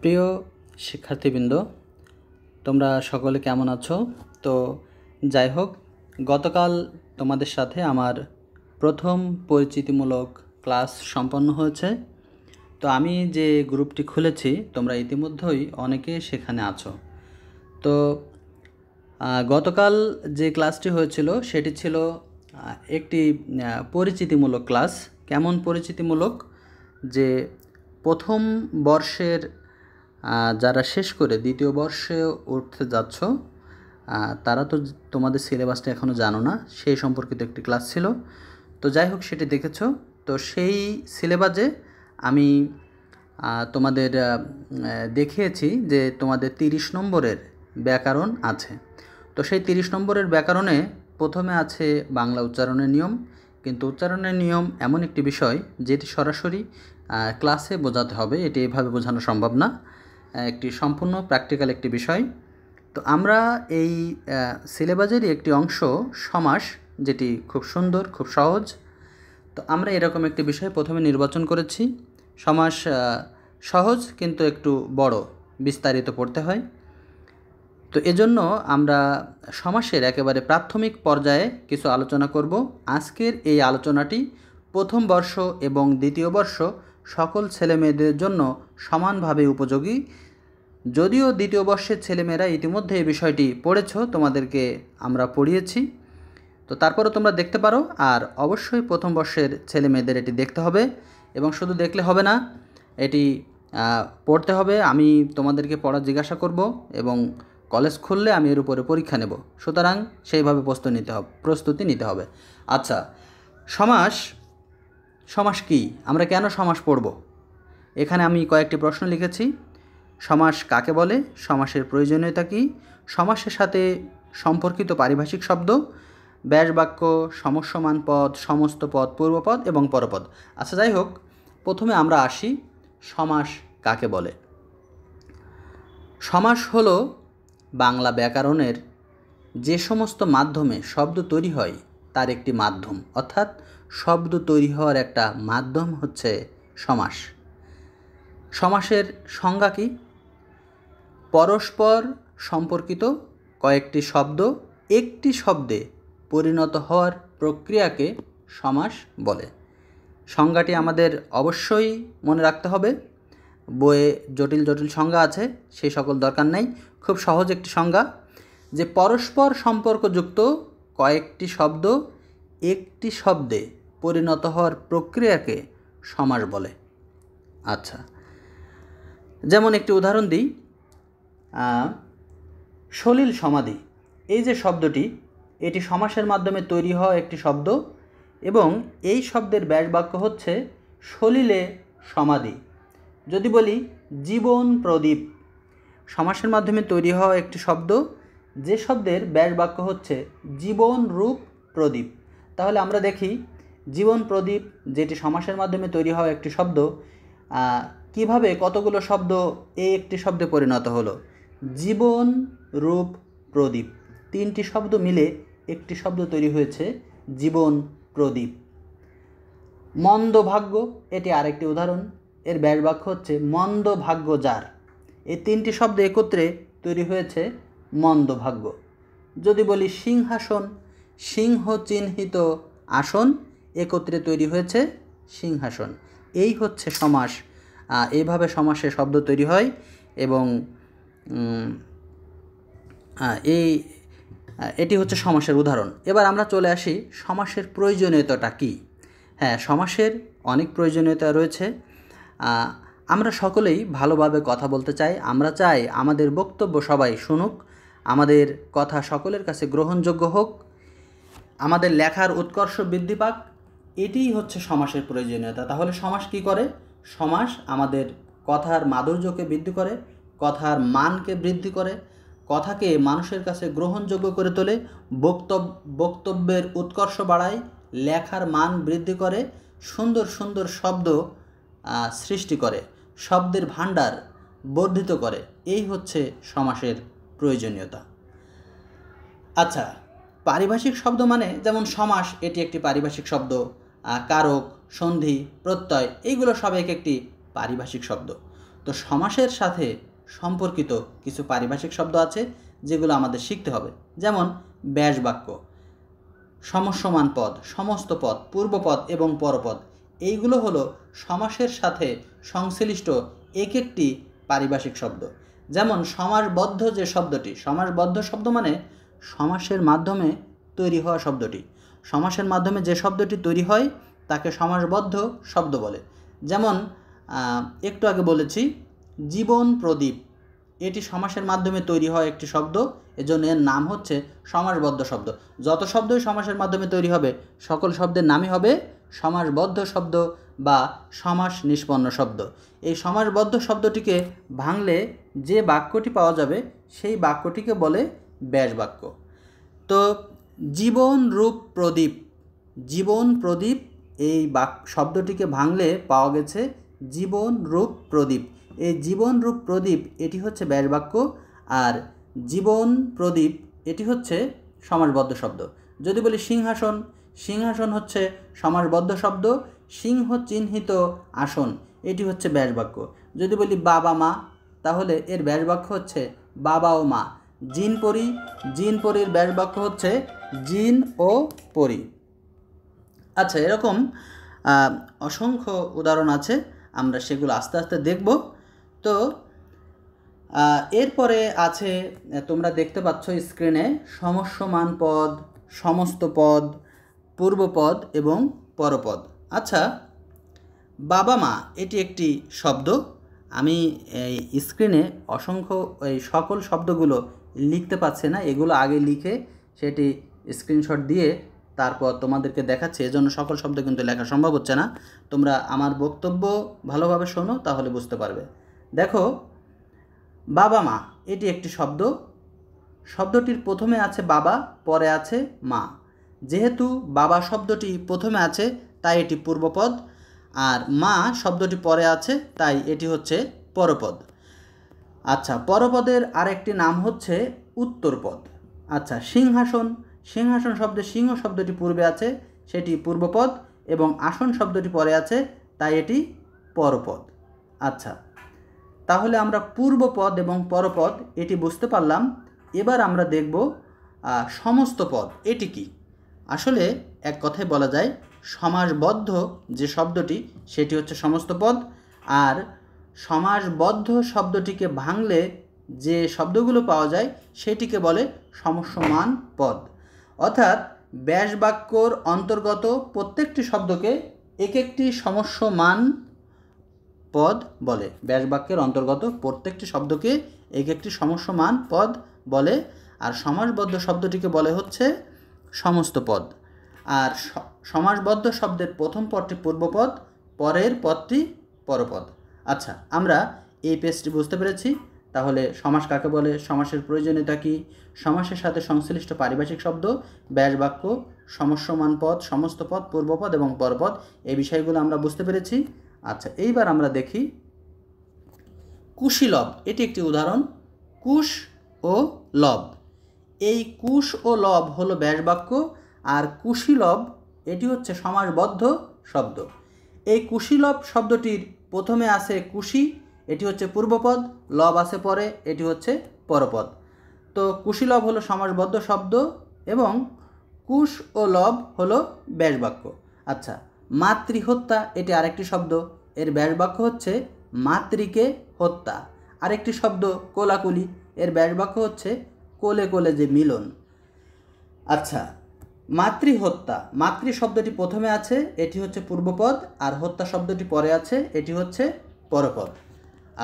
প্রিয় শিক্ষার্থীবৃন্দ তোমরা সকলে কেমন আছো তো যাই হোক গতকাল তোমাদের সাথে আমার প্রথম পরিচিতিমূলক ক্লাস সম্পন্ন হয়েছে তো আমি যে গ্রুপটি খুলেছি তোমরা ইতিমধ্যেই অনেকে সেখানে আছো তো গতকাল যে ক্লাসটি হয়েছিল সেটি ছিল একটি পরিচিতিমূলক ক্লাস কেমন পরিচিতিমূলক যে প্রথম বর্ষের যারা শেষ করে দ্বিতীয় বর্ষে উঠতে যাচ্ছ তারা তো তোমাদের সিলেবাসটা এখনও জানো না সেই সম্পর্কিত একটি ক্লাস ছিল তো যাই হোক সেটি দেখেছ তো সেই সিলেবাসে আমি তোমাদের দেখিয়েছি যে তোমাদের তিরিশ নম্বরের ব্যাকরণ আছে তো সেই তিরিশ নম্বরের ব্যাকরণে প্রথমে আছে বাংলা উচ্চারণের নিয়ম কিন্তু উচ্চারণের নিয়ম এমন একটি বিষয় যেটি সরাসরি ক্লাসে বোঝাতে হবে এটি এভাবে বোঝানো সম্ভব না একটি সম্পূর্ণ প্র্যাকটিক্যাল একটি বিষয় তো আমরা এই সিলেবাসেরই একটি অংশ সমাস যেটি খুব সুন্দর খুব সহজ তো আমরা এরকম একটি বিষয় প্রথমে নির্বাচন করেছি সমাস সহজ কিন্তু একটু বড় বিস্তারিত পড়তে হয় তো এজন্য আমরা সমাসের একেবারে প্রাথমিক পর্যায়ে কিছু আলোচনা করব আজকের এই আলোচনাটি প্রথম বর্ষ এবং দ্বিতীয় বর্ষ সকল ছেলেমেয়েদের জন্য সমানভাবে উপযোগী যদিও দ্বিতীয় বর্ষের ছেলেমেয়েরা ইতিমধ্যে এই বিষয়টি পড়েছ তোমাদেরকে আমরা পড়িয়েছি তো তারপরে তোমরা দেখতে পারো আর অবশ্যই প্রথম বর্ষের ছেলেমেয়েদের এটি দেখতে হবে এবং শুধু দেখলে হবে না এটি পড়তে হবে আমি তোমাদেরকে পড়া জিজ্ঞাসা করব এবং কলেজ খুললে আমি এর উপরে পরীক্ষা নেব সুতরাং সেইভাবে প্রস্তুতি নিতে হবে প্রস্তুতি নিতে হবে আচ্ছা সমাস সমাস কি আমরা কেন সমাস পড়ব এখানে আমি কয়েকটি প্রশ্ন লিখেছি সমাস কাকে বলে সমাসের প্রয়োজনীয়তা কী সমাসের সাথে সম্পর্কিত পারিভাষিক শব্দ ব্যাস বাক্য সমস্যমান পদ সমস্ত পদ পূর্বপদ এবং পরপদ আচ্ছা যাই হোক প্রথমে আমরা আসি সমাস কাকে বলে সমাস হলো বাংলা ব্যাকরণের যে সমস্ত মাধ্যমে শব্দ তৈরি হয় তার একটি মাধ্যম অর্থাৎ শব্দ তৈরি হওয়ার একটা মাধ্যম হচ্ছে সমাস সমাসের সংজ্ঞা কি পরস্পর সম্পর্কিত কয়েকটি শব্দ একটি শব্দে পরিণত হওয়ার প্রক্রিয়াকে সমাস বলে সংজ্ঞাটি আমাদের অবশ্যই মনে রাখতে হবে বইয়ে জটিল জটিল সংজ্ঞা আছে সেই সকল দরকার নেই খুব সহজ একটি সংজ্ঞা যে পরস্পর সম্পর্কযুক্ত কয়েকটি শব্দ একটি শব্দে পরিণত হওয়ার প্রক্রিয়াকে সমাস বলে আচ্ছা যেমন একটি উদাহরণ দিই সলিল সমাধি এই যে শব্দটি এটি সমাসের মাধ্যমে তৈরি হওয়া একটি শব্দ এবং এই শব্দের ব্যাস বাক্য হচ্ছে সলিলে সমাধি যদি বলি জীবন প্রদীপ সমাসের মাধ্যমে তৈরি হওয়া একটি শব্দ যে শব্দের ব্যাস বাক্য হচ্ছে জীবন রূপ প্রদীপ তাহলে আমরা দেখি জীবন প্রদীপ যেটি সমাসের মাধ্যমে তৈরি হওয়া একটি শব্দ কিভাবে কতগুলো শব্দ এই একটি শব্দে পরিণত হলো জীবন রূপ প্রদীপ তিনটি শব্দ মিলে একটি শব্দ তৈরি হয়েছে জীবন প্রদীপ মন্দ ভাগ্য এটি আরেকটি উদাহরণ এর ব্যয় বাক্য হচ্ছে মন্দ ভাগ্য যার এই তিনটি শব্দ একত্রে তৈরি হয়েছে মন্দভাগ্য যদি বলি সিংহাসন সিংহ চিহ্নিত আসন একত্রে তৈরি হয়েছে সিংহাসন এই হচ্ছে সমাস এইভাবে সমাসে শব্দ তৈরি হয় এবং এই এটি হচ্ছে সমাসের উদাহরণ এবার আমরা চলে আসি সমাসের প্রয়োজনীয়তাটা কী হ্যাঁ সমাসের অনেক প্রয়োজনীয়তা রয়েছে আমরা সকলেই ভালোভাবে কথা বলতে চাই আমরা চাই আমাদের বক্তব্য সবাই শুনুক আমাদের কথা সকলের কাছে গ্রহণযোগ্য হোক আমাদের লেখার উৎকর্ষ বৃদ্ধি পাক এটিই হচ্ছে সমাসের প্রয়োজনীয়তা তাহলে সমাস কি করে সমাস আমাদের কথার মাধুর্যকে বৃদ্ধি করে কথার মানকে বৃদ্ধি করে কথাকে মানুষের কাছে গ্রহণযোগ্য করে তোলে বক্তব্য বক্তব্যের উৎকর্ষ বাড়ায় লেখার মান বৃদ্ধি করে সুন্দর সুন্দর শব্দ সৃষ্টি করে শব্দের ভাণ্ডার বর্ধিত করে এই হচ্ছে সমাসের প্রয়োজনীয়তা আচ্ছা পারিভাষিক শব্দ মানে যেমন সমাস এটি একটি পারিভাষিক শব্দ কারক সন্ধি প্রত্যয় এইগুলো সব এক একটি পারিভাষিক শব্দ তো সমাসের সাথে সম্পর্কিত কিছু পারিভাষিক শব্দ আছে যেগুলো আমাদের শিখতে হবে যেমন ব্যাস বাক্য সমসমান পদ সমস্ত পদ পূর্বপদ এবং পরপদ এইগুলো হলো সমাসের সাথে সংশ্লিষ্ট এক একটি পারিভাষিক শব্দ যেমন সমাসবদ্ধ যে শব্দটি সমাসবদ্ধ শব্দ মানে সমাসের মাধ্যমে তৈরি হওয়া শব্দটি সমাসের মাধ্যমে যে শব্দটি তৈরি হয় তাকে সমাসবদ্ধ শব্দ বলে যেমন একটু আগে বলেছি জীবন প্রদীপ এটি সমাসের মাধ্যমে তৈরি হয় একটি শব্দ এজন্য এর নাম হচ্ছে সমাসবদ্ধ শব্দ যত শব্দই সমাসের মাধ্যমে তৈরি হবে সকল শব্দের নামই হবে সমাসবদ্ধ শব্দ বা সমাস নিষ্পন্ন শব্দ এই সমাসবদ্ধ শব্দটিকে ভাঙলে যে বাক্যটি পাওয়া যাবে সেই বাক্যটিকে বলে ব্যাস বাক্য তো জীবন রূপ প্রদীপ জীবন প্রদীপ এই বাক শব্দটিকে ভাঙলে পাওয়া গেছে জীবন রূপ প্রদীপ এই জীবন রূপ প্রদীপ এটি হচ্ছে ব্যাস বাক্য আর জীবন প্রদীপ এটি হচ্ছে সমাসবদ্ধ শব্দ যদি বলি সিংহাসন সিংহাসন হচ্ছে সমাসবদ্ধ শব্দ সিংহ চিহ্নিত আসন এটি হচ্ছে ব্যাসবাক্য যদি বলি বাবা মা তাহলে এর ব্যাসবাক্য হচ্ছে বাবা ও মা জিন পরি জিন পরির ব্যাসবাক্য হচ্ছে জিন ও পরি আচ্ছা এরকম অসংখ্য উদাহরণ আছে আমরা সেগুলো আস্তে আস্তে দেখব তো এরপরে আছে তোমরা দেখতে পাচ্ছ স্ক্রিনে সমস্যমান পদ সমস্ত পদ পূর্বপদ এবং পরপদ আচ্ছা বাবা মা এটি একটি শব্দ আমি এই স্ক্রিনে অসংখ্য এই সকল শব্দগুলো লিখতে পারছে না এগুলো আগে লিখে সেটি স্ক্রিনশট দিয়ে তারপর তোমাদেরকে দেখাচ্ছে এজন্য সকল শব্দ কিন্তু লেখা সম্ভব হচ্ছে না তোমরা আমার বক্তব্য ভালোভাবে শোনো তাহলে বুঝতে পারবে দেখো বাবা মা এটি একটি শব্দ শব্দটির প্রথমে আছে বাবা পরে আছে মা যেহেতু বাবা শব্দটি প্রথমে আছে তাই এটি পূর্বপদ আর মা শব্দটি পরে আছে তাই এটি হচ্ছে পরপদ আচ্ছা পরপদের আরেকটি নাম হচ্ছে উত্তরপদ আচ্ছা সিংহাসন সিংহাসন শব্দে সিংহ শব্দটি পূর্বে আছে সেটি পূর্বপদ এবং আসন শব্দটি পরে আছে তাই এটি পরপদ আচ্ছা তাহলে আমরা পূর্বপদ এবং পরপদ এটি বুঝতে পারলাম এবার আমরা দেখব সমস্ত পদ এটি কী আসলে এক কথায় বলা যায় সমাসবদ্ধ যে শব্দটি সেটি হচ্ছে সমস্ত পদ আর সমাসবদ্ধ শব্দটিকে ভাঙলে যে শব্দগুলো পাওয়া যায় সেটিকে বলে সমস্যমান পদ অর্থাৎ ব্যাস বাক্যর অন্তর্গত প্রত্যেকটি শব্দকে এক একটি সমস্যমান পদ বলে ব্যাস বাক্যের অন্তর্গত প্রত্যেকটি শব্দকে এক একটি সমস্যমান পদ বলে আর সমাসবদ্ধ শব্দটিকে বলে হচ্ছে সমস্ত পদ আর সমাসবদ্ধ শব্দের প্রথম পদটি পূর্বপদ পরের পদটি পরপদ আচ্ছা আমরা এই পেজটি বুঝতে পেরেছি তাহলে সমাস কাকে বলে সমাসের প্রয়োজনীয়তা কী সমাসের সাথে সংশ্লিষ্ট পারিভাষিক শব্দ ব্যাস বাক্য সমস্যমান পদ সমস্ত পদ পূর্বপদ এবং পরপদ এই বিষয়গুলো আমরা বুঝতে পেরেছি আচ্ছা এইবার আমরা দেখি কুশীলভ এটি একটি উদাহরণ কুশ ও লব এই কুশ ও লব হলো ব্যাসবাক্য আর কুশিলব এটি হচ্ছে সমাসবদ্ধ শব্দ এই কুশিলব শব্দটির প্রথমে আছে কুশি এটি হচ্ছে পূর্বপদ লব আছে পরে এটি হচ্ছে পরপদ তো কুশিলব হলো সমাসবদ্ধ শব্দ এবং কুশ ও লব হলো ব্যাসবাক্য আচ্ছা মাতৃহত্যা এটি আরেকটি শব্দ এর ব্যাসবাক্য হচ্ছে মাতৃকে হত্যা আরেকটি শব্দ কোলাকুলি এর ব্যাসবাক্য হচ্ছে কোলে কোলে যে মিলন আচ্ছা মাতৃহত্যা মাতৃ শব্দটি প্রথমে আছে এটি হচ্ছে পূর্বপদ আর হত্যা শব্দটি পরে আছে এটি হচ্ছে পরপদ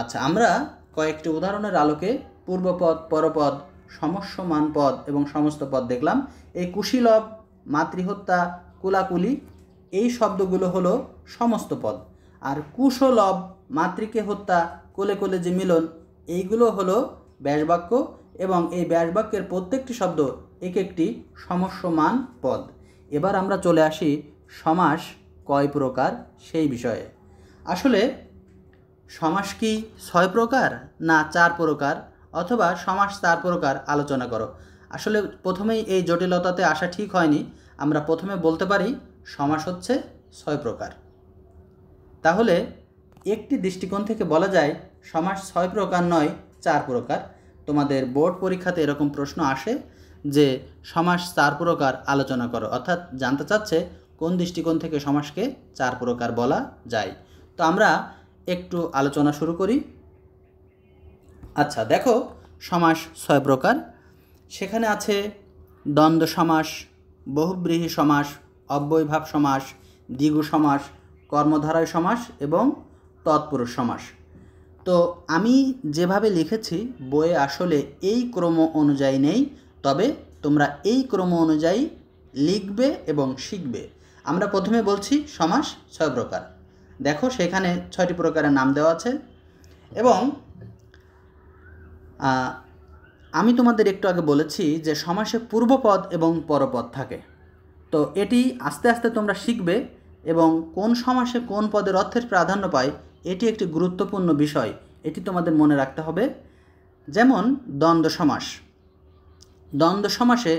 আচ্ছা আমরা কয়েকটি উদাহরণের আলোকে পূর্বপদ পরপদ সমস্যমান পদ এবং সমস্ত পদ দেখলাম এই কুশীলব মাতৃহত্যা কুলাকুলি এই শব্দগুলো হলো সমস্ত পদ আর কুশলব মাতৃকে হত্যা কোলে কোলে যে মিলন এইগুলো হলো ব্যাসবাক্য এবং এই ব্যাসবাক্যের প্রত্যেকটি শব্দ এক একটি সমস্যমান পদ এবার আমরা চলে আসি সমাস কয় প্রকার সেই বিষয়ে আসলে সমাস কি ছয় প্রকার না চার প্রকার অথবা সমাস চার প্রকার আলোচনা করো আসলে প্রথমেই এই জটিলতাতে আসা ঠিক হয়নি আমরা প্রথমে বলতে পারি সমাস হচ্ছে ছয় প্রকার তাহলে একটি দৃষ্টিকোণ থেকে বলা যায় সমাস ছয় প্রকার নয় চার প্রকার তোমাদের বোর্ড পরীক্ষাতে এরকম প্রশ্ন আসে যে সমাস চার প্রকার আলোচনা করো অর্থাৎ জানতে চাচ্ছে কোন দৃষ্টিকোণ থেকে সমাসকে চার প্রকার বলা যায় তো আমরা একটু আলোচনা শুরু করি আচ্ছা দেখো সমাস ছয় প্রকার সেখানে আছে দ্বন্দ্ব সমাস বহুব্রীহী সমাস অব্যয়ভাব সমাস দ্বিগু সমাস কর্মধারায় সমাস এবং তৎপুরুষ সমাস তো আমি যেভাবে লিখেছি বইয়ে আসলে এই ক্রম অনুযায়ী নেই তবে তোমরা এই ক্রম অনুযায়ী লিখবে এবং শিখবে আমরা প্রথমে বলছি সমাস ছয় প্রকার দেখো সেখানে ছয়টি প্রকারের নাম দেওয়া আছে এবং আমি তোমাদের একটু আগে বলেছি যে সমাসে পূর্বপদ এবং পরপদ থাকে তো এটি আস্তে আস্তে তোমরা শিখবে এবং কোন সমাসে কোন পদের অর্থের প্রাধান্য পায় এটি একটি গুরুত্বপূর্ণ বিষয় এটি তোমাদের মনে রাখতে হবে যেমন দ্বন্দ্ব সমাস দ্বন্দ্ব সমাসে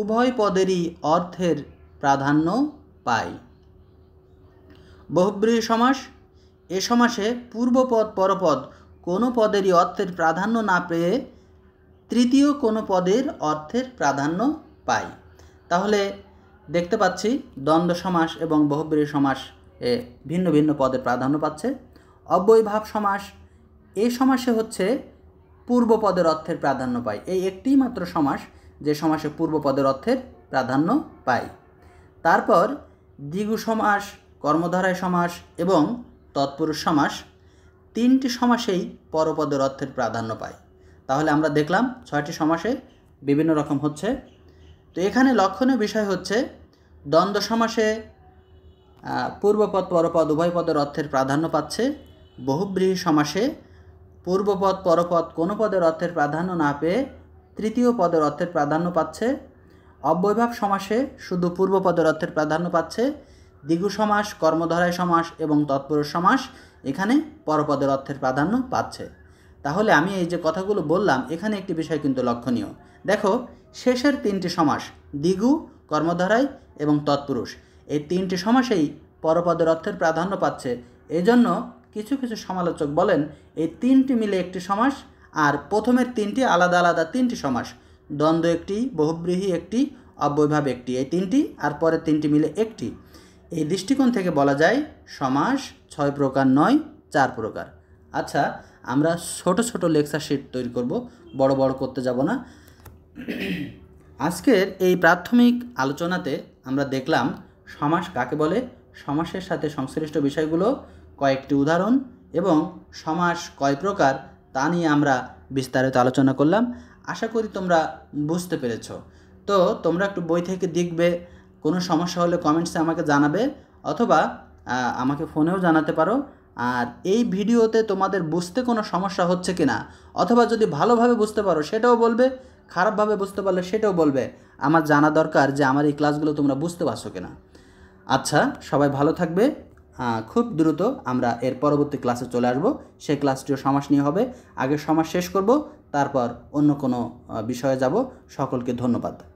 উভয় পদেরই অর্থের প্রাধান্য পায় বহুব্রীহী সমাস এ সমাসে পূর্বপদ পরপদ কোনো পদেরই অর্থের প্রাধান্য না পেয়ে তৃতীয় কোনো পদের অর্থের প্রাধান্য পায় তাহলে দেখতে পাচ্ছি দ্বন্দ্ব সমাস এবং বহুব্রীহী সমাস এ ভিন্ন ভিন্ন পদের প্রাধান্য পাচ্ছে অব্যয়ভাব সমাস এই সমাসে হচ্ছে পূর্বপদের অর্থের প্রাধান্য পায় এই একটিই মাত্র সমাস যে সমাসে পূর্বপদের অর্থের প্রাধান্য পায় তারপর দ্বিগু সমাস কর্মধারায় সমাস এবং তৎপুরুষ সমাস তিনটি সমাসেই পরপদের অর্থের প্রাধান্য পায় তাহলে আমরা দেখলাম ছয়টি সমাসে বিভিন্ন রকম হচ্ছে তো এখানে লক্ষণীয় বিষয় হচ্ছে দ্বন্দ্ব সমাসে পূর্বপদ পরপদ উভয় পদের অর্থের প্রাধান্য পাচ্ছে বহুব্রীহী সমাসে পূর্বপদ পরপদ কোনো পদের অর্থের প্রাধান্য না পেয়ে তৃতীয় পদের অর্থের প্রাধান্য পাচ্ছে অব্যয়ভাব সমাসে শুধু পূর্বপদের অর্থের প্রাধান্য পাচ্ছে দ্বিগু সমাস কর্মধারায় সমাস এবং তৎপুরুষ সমাস এখানে পরপদের অর্থের প্রাধান্য পাচ্ছে তাহলে আমি এই যে কথাগুলো বললাম এখানে একটি বিষয় কিন্তু লক্ষণীয় দেখো শেষের তিনটি সমাস দ্বিগু কর্মধারায় এবং তৎপুরুষ এই তিনটি সমাসেই পরপদের অর্থের প্রাধান্য পাচ্ছে এজন্য কিছু কিছু সমালোচক বলেন এই তিনটি মিলে একটি সমাস আর প্রথমের তিনটি আলাদা আলাদা তিনটি সমাস দ্বন্দ্ব একটি বহুব্রীহী একটি অব্যয়ভাব একটি এই তিনটি আর পরের তিনটি মিলে একটি এই দৃষ্টিকোণ থেকে বলা যায় সমাস ছয় প্রকার নয় চার প্রকার আচ্ছা আমরা ছোট ছোট লেকচার শিট তৈরি করব বড় বড় করতে যাব না আজকের এই প্রাথমিক আলোচনাতে আমরা দেখলাম সমাস কাকে বলে সমাসের সাথে সংশ্লিষ্ট বিষয়গুলো কয়েকটি উদাহরণ এবং সমাস কয় প্রকার তা নিয়ে আমরা বিস্তারিত আলোচনা করলাম আশা করি তোমরা বুঝতে পেরেছ তো তোমরা একটু বই থেকে দেখবে কোনো সমস্যা হলে কমেন্টসে আমাকে জানাবে অথবা আমাকে ফোনেও জানাতে পারো আর এই ভিডিওতে তোমাদের বুঝতে কোনো সমস্যা হচ্ছে কি না অথবা যদি ভালোভাবে বুঝতে পারো সেটাও বলবে খারাপভাবে বুঝতে পারলে সেটাও বলবে আমার জানা দরকার যে আমার এই ক্লাসগুলো তোমরা বুঝতে পারছো কিনা আচ্ছা সবাই ভালো থাকবে খুব দ্রুত আমরা এর পরবর্তী ক্লাসে চলে আসব সেই ক্লাসটিও সমাস নিয়ে হবে আগে সমাস শেষ করব তারপর অন্য কোনো বিষয়ে যাব সকলকে ধন্যবাদ